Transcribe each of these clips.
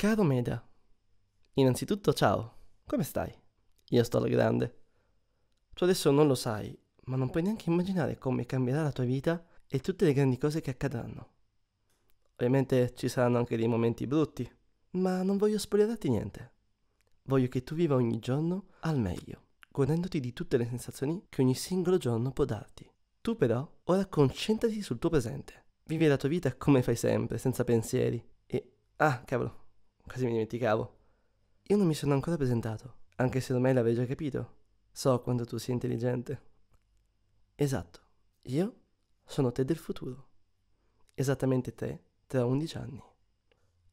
Caro Meda, innanzitutto ciao, come stai? Io sto alla grande. Tu adesso non lo sai, ma non puoi neanche immaginare come cambierà la tua vita e tutte le grandi cose che accadranno. Ovviamente ci saranno anche dei momenti brutti, ma non voglio spoilerarti niente. Voglio che tu viva ogni giorno al meglio, godendoti di tutte le sensazioni che ogni singolo giorno può darti. Tu però ora concentrati sul tuo presente. Vivi la tua vita come fai sempre, senza pensieri. E... Ah, cavolo, quasi mi dimenticavo. Io non mi sono ancora presentato, anche se ormai l'avevi già capito. So quanto tu sia intelligente. Esatto, io sono te del futuro. Esattamente te tra 11 anni.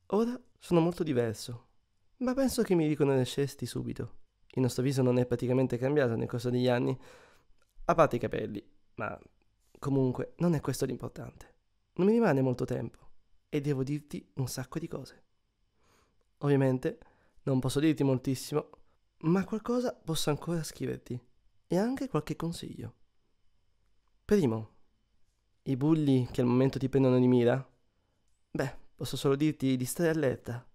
Ora sono molto diverso, ma penso che mi riconoscesti subito. Il nostro viso non è praticamente cambiato nel corso degli anni, a parte i capelli, ma comunque non è questo l'importante. Non mi rimane molto tempo e devo dirti un sacco di cose ovviamente, non posso dirti moltissimo, ma qualcosa posso ancora scriverti e anche qualche consiglio. Primo, i bulli che al momento ti prendono di mira? Beh, posso solo dirti di stare allerta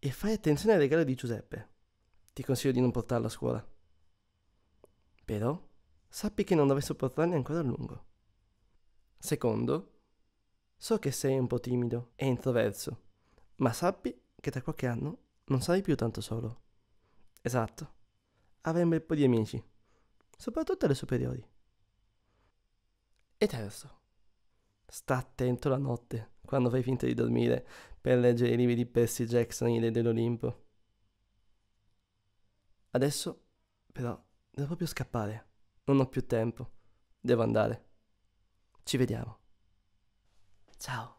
e fai attenzione al regalo di Giuseppe. Ti consiglio di non portarlo a scuola. Però, sappi che non dovrei sopportarne ancora a lungo. Secondo, so che sei un po' timido e introverso, ma sappi che tra qualche anno non sarai più tanto solo. Esatto, avrai un bel po' di amici, soprattutto alle superiori. E terzo, sta attento la notte quando fai finta di dormire per leggere i libri di Percy Jackson e dell'Olimpo. Adesso, però, devo proprio scappare. Non ho più tempo. Devo andare. Ci vediamo. Ciao.